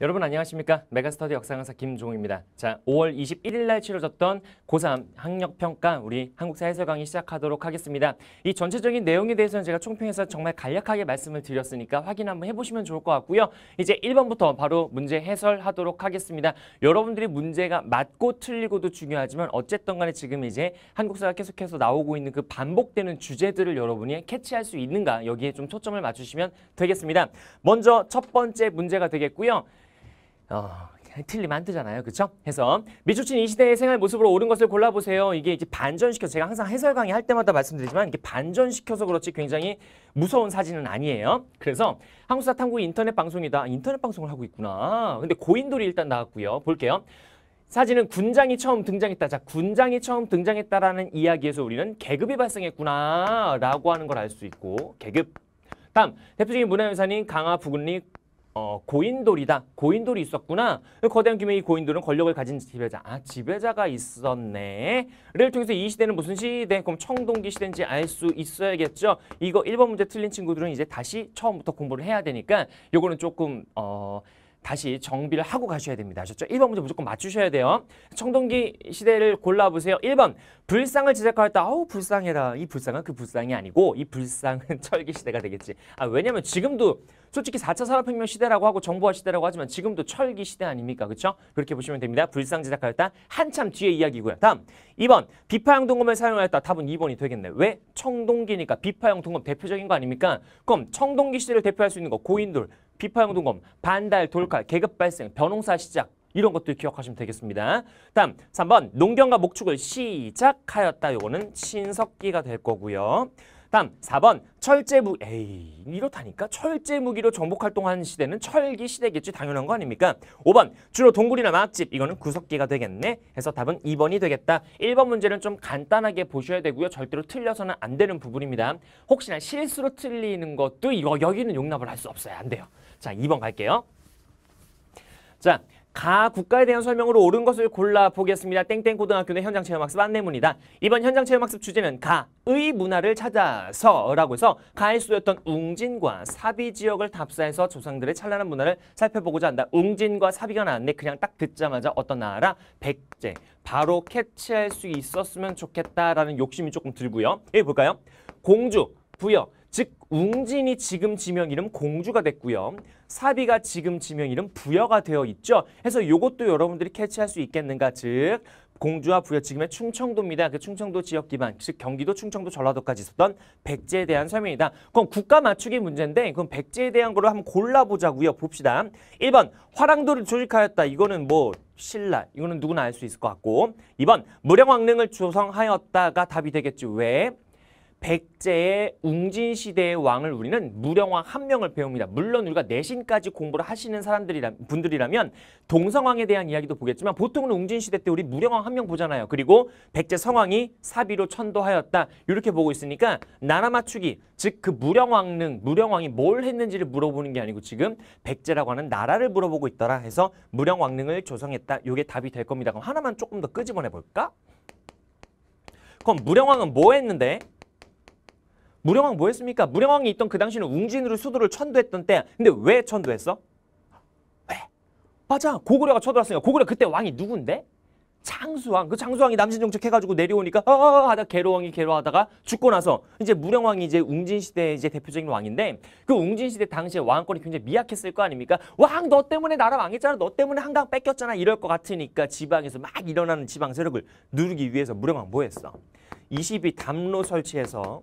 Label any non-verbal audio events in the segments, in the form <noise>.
여러분 안녕하십니까 메가스터디 역사강사 김종우입니다 자 5월 21일 날 치러졌던 고3 학력평가 우리 한국사 해설 강의 시작하도록 하겠습니다 이 전체적인 내용에 대해서는 제가 총평에서 정말 간략하게 말씀을 드렸으니까 확인 한번 해보시면 좋을 것 같고요 이제 1번부터 바로 문제 해설하도록 하겠습니다 여러분들이 문제가 맞고 틀리고도 중요하지만 어쨌든 간에 지금 이제 한국사가 계속해서 나오고 있는 그 반복되는 주제들을 여러분이 캐치할 수 있는가 여기에 좀 초점을 맞추시면 되겠습니다 먼저 첫 번째 문제가 되겠고요 어, 틀리면 안 되잖아요. 그렇죠? 해서 미주친 이 시대의 생활 모습으로 옳은 것을 골라보세요. 이게 이제 반전시켜서 제가 항상 해설 강의 할 때마다 말씀드리지만 이게 반전시켜서 그렇지 굉장히 무서운 사진은 아니에요. 그래서 한국사 탐구 인터넷 방송이다. 아, 인터넷 방송을 하고 있구나. 근데 고인돌이 일단 나왔고요. 볼게요. 사진은 군장이 처음 등장했다. 자, 군장이 처음 등장했다라는 이야기에서 우리는 계급이 발생했구나 라고 하는 걸 알 수 있고 계급 다음 대표적인 문화유산인 강화 부근리 어, 고인돌이다. 고인돌이 있었구나. 거대한 규모의 고인돌은 권력을 가진 지배자. 아, 지배자가 있었네. 를 통해서 이 시대는 무슨 시대? 그럼 청동기 시대인지 알 수 있어야겠죠. 이거 1번 문제 틀린 친구들은 이제 다시 처음부터 공부를 해야 되니까 요거는 조금 어, 다시 정비를 하고 가셔야 됩니다. 아셨죠? 1번 문제 무조건 맞추셔야 돼요. 청동기 시대를 골라보세요. 1번 불상을 제작하였다. 아우 불상해라이 불상은 그 불상이 아니고 이 불상은 <laughs> 철기 시대가 되겠지. 아 왜냐면 지금도 솔직히 4차 산업혁명 시대라고 하고 정보화 시대라고 하지만 지금도 철기 시대 아닙니까? 그렇죠? 그렇게 보시면 됩니다. 불상 제작하였다. 한참 뒤의 이야기고요. 다음 2번 비파형 동검을 사용하였다. 답은 2번이 되겠네. 왜? 청동기니까 비파형 동검 대표적인 거 아닙니까? 그럼 청동기 시대를 대표할 수 있는 거 고인돌 비파형동검, 반달, 돌칼, 계급 발생, 변홍사 시작 이런 것들 기억하시면 되겠습니다. 다음 3번 농경과 목축을 시작하였다. 요거는 신석기가 될 거고요. 다음 4번 철제무 에이 이렇다니까 철제무기로 정복활동하는 시대는 철기 시대겠지 당연한 거 아닙니까? 5번 주로 동굴이나 맛집 이거는 구석기가 되겠네 해서 답은 2번이 되겠다 1번 문제는 좀 간단하게 보셔야 되고요 절대로 틀려서는 안 되는 부분입니다 혹시나 실수로 틀리는 것도 이거 여기는 용납을 할 수 없어요 안 돼요 자, 2번 갈게요. 자, 가 국가에 대한 설명으로 옳은 것을 골라보겠습니다. 땡땡 고등학교의 현장 체험학습 안내문이다. 이번 현장 체험학습 주제는 가의 문화를 찾아서 라고 해서 가의 수도였던 웅진과 사비 지역을 답사해서 조상들의 찬란한 문화를 살펴보고자 한다. 웅진과 사비가 나왔는데 그냥 딱 듣자마자 어떤 나라 백제 바로 캐치할 수 있었으면 좋겠다라는 욕심이 조금 들고요. 여기 볼까요? 공주, 부여, 즉 웅진이 지금 지명 이름 공주가 됐고요. 사비가 지금 지명 이름 부여가 되어 있죠. 해서 이것도 여러분들이 캐치할 수 있겠는가. 즉 공주와 부여 지금의 충청도입니다. 그 충청도 지역 기반, 즉 경기도, 충청도, 전라도까지 있었던 백제에 대한 설명이다. 그럼 국가 맞추기 문제인데 그럼 백제에 대한 거를 한번 골라보자고요. 봅시다. 1번 화랑도를 조직하였다. 이거는 뭐 신라, 이거는 누구나 알 수 있을 것 같고 2번 무령왕릉을 조성하였다가 답이 되겠지. 왜? 백제의 웅진시대의 왕을 우리는 무령왕 한 명을 배웁니다. 물론 우리가 내신까지 공부를 하시는 사람들이라 분들이라면 동성왕에 대한 이야기도 보겠지만 보통은 웅진시대 때 우리 무령왕 한 명 보잖아요. 그리고 백제 성왕이 사비로 천도하였다. 이렇게 보고 있으니까 나라 맞추기 즉 그 무령왕릉 무령왕이 뭘 했는지를 물어보는 게 아니고 지금 백제라고 하는 나라를 물어보고 있더라 해서 무령왕릉을 조성했다. 이게 답이 될 겁니다. 그럼 하나만 조금 더 끄집어내 볼까? 그럼 무령왕은 뭐 했는데? 무령왕 뭐 했습니까? 무령왕이 있던 그 당시는 웅진으로 수도를 천도했던 때 근데 왜 천도했어? 왜? 맞아. 고구려가 쳐들어왔으니까. 고구려 그때 왕이 누군데? 장수왕. 그 장수왕이 남신정책 해가지고 내려오니까 어, 어, 어 하다 개로왕이 개로하다가 죽고 나서 이제 무령왕이 이제 웅진시대의 이제 대표적인 왕인데 그 웅진시대 당시에 왕권이 굉장히 미약했을 거 아닙니까? 왕 너 때문에 나라 망했잖아. 너 때문에 한강 뺏겼잖아. 이럴 것 같으니까 지방에서 막 일어나는 지방 세력을 누르기 위해서 무령왕 뭐 했어? 22 담로 설치해서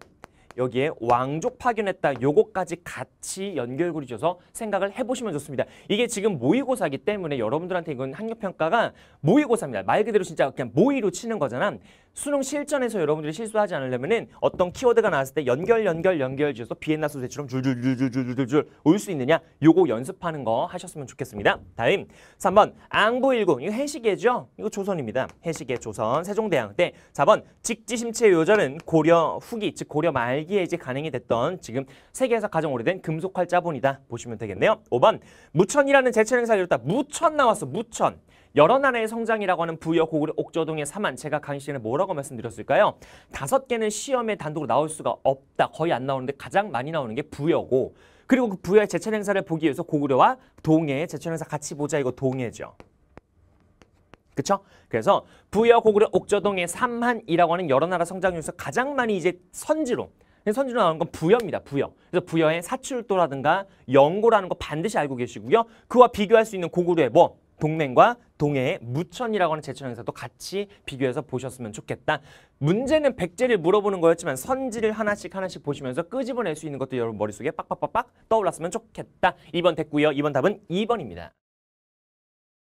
여기에 왕족 파견했다 요거까지 같이 연결고리 줘서 생각을 해보시면 좋습니다. 이게 지금 모의고사기 때문에 여러분들한테 이건 학력평가가 모의고사입니다. 말 그대로 진짜 그냥 모의로 치는 거잖아. 수능 실전에서 여러분들이 실수하지 않으려면은 어떤 키워드가 나왔을 때 연결 연결 연결 지어서 비엔나 소세처럼 줄줄줄줄줄줄줄 올 수 있느냐 요거 연습하는 거 하셨으면 좋겠습니다. 다음 3번 앙부일궁 이거 해시계죠? 이거 조선입니다. 해시계 조선 세종대왕 때 4번 직지심체 요절은 고려 후기 즉 고려 말 대기에 이제 가능이 됐던 지금 세계에서 가장 오래된 금속 활자본이다 보시면 되겠네요. 5번 무천이라는 제철 행사를 이뤘다. 무천 나왔어. 무천. 여러 나라의 성장이라고 하는 부여 고구려 옥저동의 사만 제가 강의 시간에 뭐라고 말씀드렸을까요? 다섯 개는 시험에 단독으로 나올 수가 없다. 거의 안 나오는데 가장 많이 나오는 게 부여고 그리고 그 부여의 제천 행사를 보기 위해서 고구려와 동해의 제천 행사 같이 보자 이거 동해죠. 그쵸? 그래서 부여 고구려 옥저동의 삼한이라고 하는 여러 나라 성장 중에서 가장 많이 이제 선지로 선주로 나오는 건 부여입니다. 부여. 그래서 부여의 사출도라든가 연고라는거 반드시 알고 계시고요. 그와 비교할 수 있는 고구려의 뭐? 동맹과 동해의 무천이라고 하는 제천에서도 같이 비교해서 보셨으면 좋겠다. 문제는 백제를 물어보는 거였지만 선지를 하나씩 하나씩 보시면서 끄집어낼 수 있는 것도 여러분 머릿속에 빡빡빡빡 떠올랐으면 좋겠다. 2번 됐고요. 2번 답은 2번입니다.